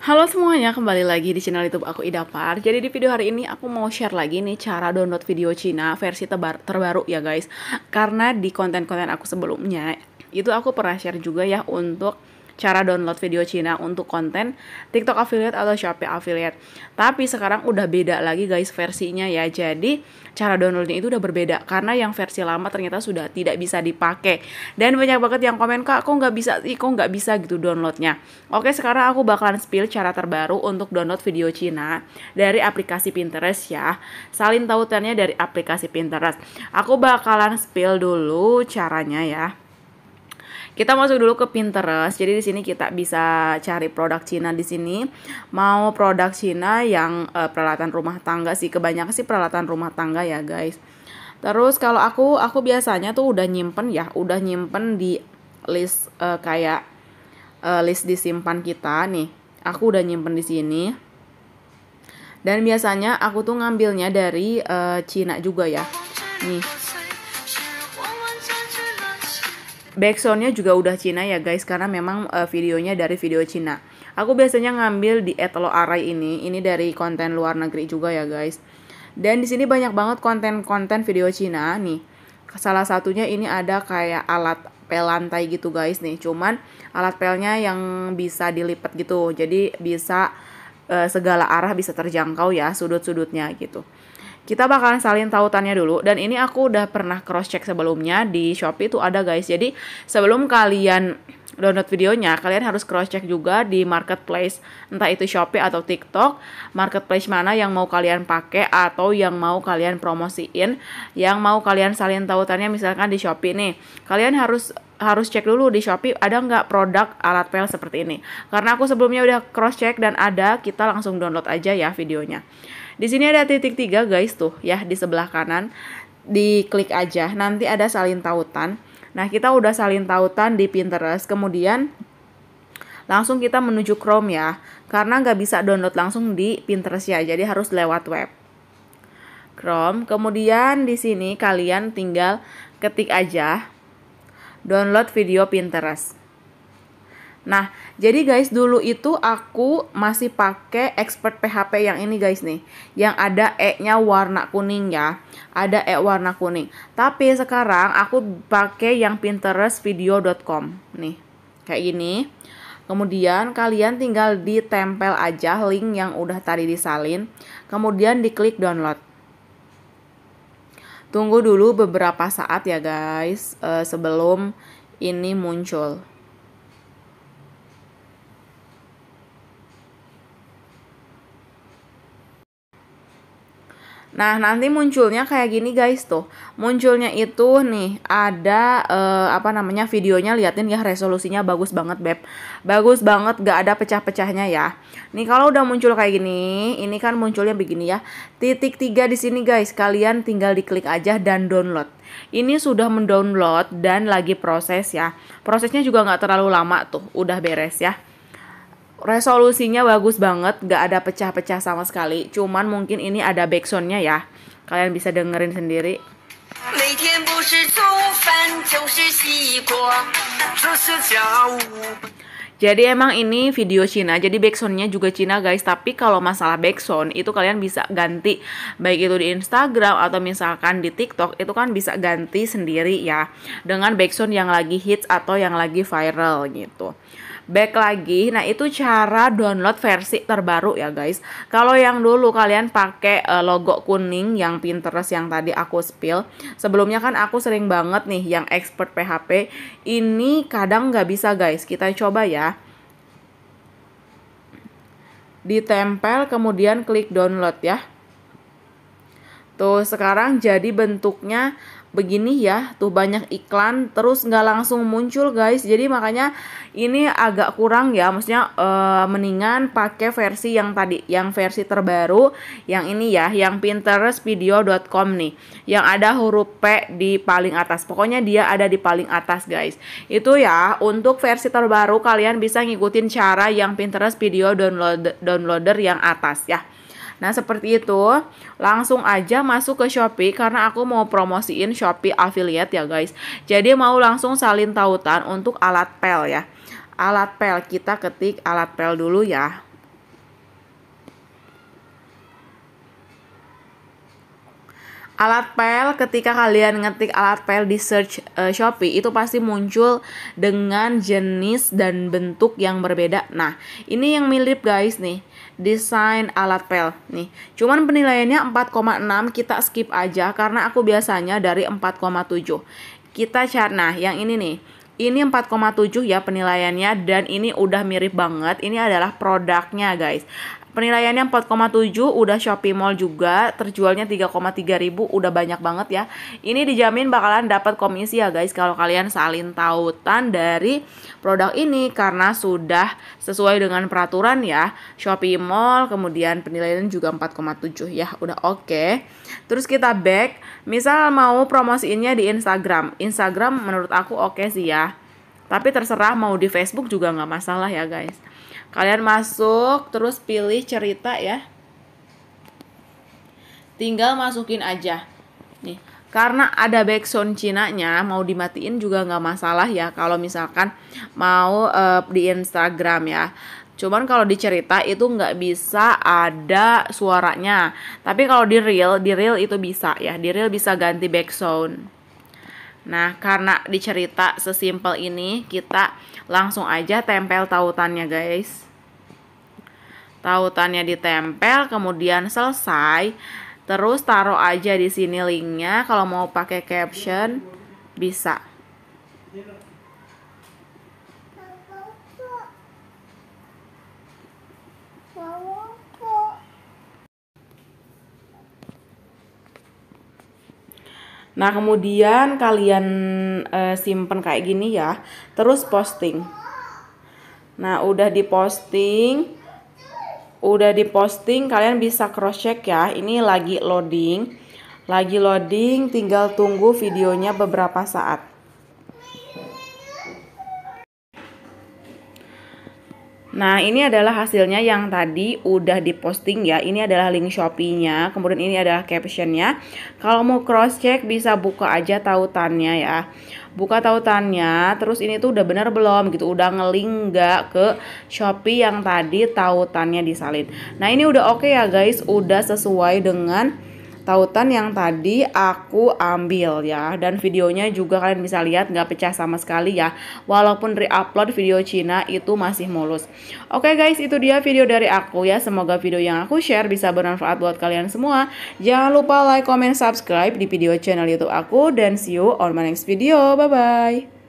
Halo semuanya, kembali lagi di channel YouTube aku ida Idapar. Jadi di video hari ini aku mau share lagi nih cara download video Cina versi tebar terbaru ya guys. Karena di konten-konten aku sebelumnya itu aku pernah share juga ya untuk cara download video Cina untuk konten TikTok affiliate atau Shopee affiliate. Tapi sekarang udah beda lagi guys versinya ya. Jadi cara downloadnya itu udah berbeda karena yang versi lama ternyata sudah tidak bisa dipakai. Dan banyak banget yang komen kak, kok nggak bisa, ih kok nggak bisa gitu downloadnya. Oke sekarang aku bakalan spill cara terbaru untuk download video Cina dari aplikasi Pinterest ya. Salin tautannya dari aplikasi Pinterest. Aku bakalan spill dulu caranya ya. Kita masuk dulu ke Pinterest. Jadi di sini kita bisa cari produk Cina di sini. Mau produk Cina yang uh, peralatan rumah tangga sih kebanyakan sih peralatan rumah tangga ya, guys. Terus kalau aku aku biasanya tuh udah nyimpen ya, udah nyimpen di list uh, kayak uh, list disimpan kita nih. Aku udah nyimpen di sini. Dan biasanya aku tuh ngambilnya dari uh, Cina juga ya. Nih backsoundnya juga udah Cina ya guys karena memang uh, videonya dari video Cina aku biasanya ngambil di Etelo Array ini ini dari konten luar negeri juga ya guys dan di sini banyak banget konten-konten video Cina nih salah satunya ini ada kayak alat pel lantai gitu guys nih cuman alat pelnya yang bisa dilipat gitu jadi bisa uh, segala arah bisa terjangkau ya sudut-sudutnya gitu kita bakalan salin tautannya dulu dan ini aku udah pernah cross check sebelumnya di Shopee itu ada guys. Jadi sebelum kalian download videonya, kalian harus cross check juga di marketplace entah itu Shopee atau TikTok, marketplace mana yang mau kalian pakai atau yang mau kalian promosiin, yang mau kalian salin tautannya misalkan di Shopee nih. Kalian harus harus cek dulu di Shopee ada nggak produk alat pel seperti ini. Karena aku sebelumnya udah cross check dan ada, kita langsung download aja ya videonya. Di sini ada titik tiga guys tuh ya di sebelah kanan. Diklik aja, nanti ada salin tautan. Nah, kita udah salin tautan di Pinterest, kemudian langsung kita menuju Chrome ya. Karena nggak bisa download langsung di Pinterest ya, jadi harus lewat web. Chrome. Kemudian di sini kalian tinggal ketik aja download video Pinterest. Nah, jadi guys dulu itu aku masih pakai expert PHP yang ini guys nih, yang ada E-nya warna kuning ya, ada E warna kuning. Tapi sekarang aku pakai yang pinterestvideo.com nih, kayak gini. Kemudian kalian tinggal ditempel aja link yang udah tadi disalin, kemudian diklik download. Tunggu dulu beberapa saat ya guys uh, sebelum ini muncul. Nah, nanti munculnya kayak gini guys tuh. Munculnya itu nih ada uh, apa namanya videonya liatin ya resolusinya bagus banget beb. Bagus banget gak ada pecah-pecahnya ya. Nih kalau udah muncul kayak gini, ini kan munculnya begini ya. Titik tiga di sini guys, kalian tinggal diklik aja dan download. Ini sudah mendownload dan lagi proses ya. Prosesnya juga gak terlalu lama tuh, udah beres ya resolusinya bagus banget, gak ada pecah-pecah sama sekali. Cuman mungkin ini ada backsoundnya ya. Kalian bisa dengerin sendiri. Jadi emang ini video Cina, jadi backsoundnya juga Cina guys. Tapi kalau masalah backsound itu kalian bisa ganti baik itu di Instagram atau misalkan di TikTok itu kan bisa ganti sendiri ya dengan backsound yang lagi hits atau yang lagi viral gitu back lagi. Nah, itu cara download versi terbaru ya, guys. Kalau yang dulu kalian pakai uh, logo kuning yang Pinterest yang tadi aku spill, sebelumnya kan aku sering banget nih yang expert PHP. Ini kadang nggak bisa, guys. Kita coba ya ditempel kemudian klik download ya. Tuh gitu. sekarang jadi bentuknya begini ya tuh banyak iklan terus nggak langsung muncul guys jadi makanya ini agak kurang ya maksudnya e, mendingan pakai versi yang tadi yang versi terbaru yang ini ya yang pinterestvideo.com nih yang ada huruf P di paling atas pokoknya dia ada di paling atas guys itu ya untuk versi terbaru kalian bisa ngikutin cara yang Pinterest video download downloader yang atas ya Nah, seperti itu. Langsung aja masuk ke Shopee karena aku mau promosiin Shopee affiliate ya, guys. Jadi mau langsung salin tautan untuk alat pel ya. Alat pel kita ketik alat pel dulu ya. alat pel ketika kalian ngetik alat pel di search uh, Shopee itu pasti muncul dengan jenis dan bentuk yang berbeda. Nah, ini yang mirip guys nih. Desain alat pel nih. Cuman penilaiannya 4,6 kita skip aja karena aku biasanya dari 4,7. Kita cari nah yang ini nih. Ini 4,7 ya penilaiannya dan ini udah mirip banget. Ini adalah produknya guys. Penilaiannya 4,7 udah Shopee Mall juga, terjualnya 3,3 ribu udah banyak banget ya. Ini dijamin bakalan dapat komisi ya guys kalau kalian salin tautan dari produk ini karena sudah sesuai dengan peraturan ya. Shopee Mall kemudian penilaian juga 4,7 ya, udah oke. Okay. Terus kita back, misal mau promosiinnya di Instagram. Instagram menurut aku oke okay sih ya. Tapi terserah mau di Facebook juga nggak masalah ya guys. Kalian masuk terus pilih cerita ya. Tinggal masukin aja. Nih, karena ada background cina nya mau dimatiin juga nggak masalah ya kalau misalkan mau uh, di Instagram ya. Cuman kalau di cerita itu nggak bisa ada suaranya. Tapi kalau di real, di real itu bisa ya. Di real bisa ganti backsound. Nah, karena dicerita sesimpel ini, kita langsung aja tempel tautannya, guys. Tautannya ditempel, kemudian selesai. Terus taruh aja di sini linknya. Kalau mau pakai caption, bisa. Nah, kemudian kalian e, simpen kayak gini ya. Terus posting. Nah, udah diposting udah diposting, kalian bisa cross check ya. Ini lagi loading. Lagi loading, tinggal tunggu videonya beberapa saat. Nah, ini adalah hasilnya yang tadi udah diposting ya. Ini adalah link Shopee-nya, kemudian ini adalah captionnya. Kalau mau cross check bisa buka aja tautannya ya. Buka tautannya, terus ini tuh udah bener belum gitu, udah ngeling gak ke Shopee yang tadi tautannya disalin. Nah, ini udah oke okay ya guys, udah sesuai dengan tautan yang tadi aku ambil ya dan videonya juga kalian bisa lihat nggak pecah sama sekali ya walaupun re-upload video Cina itu masih mulus oke okay guys itu dia video dari aku ya semoga video yang aku share bisa bermanfaat buat kalian semua jangan lupa like comment subscribe di video channel youtube aku dan see you on my next video bye bye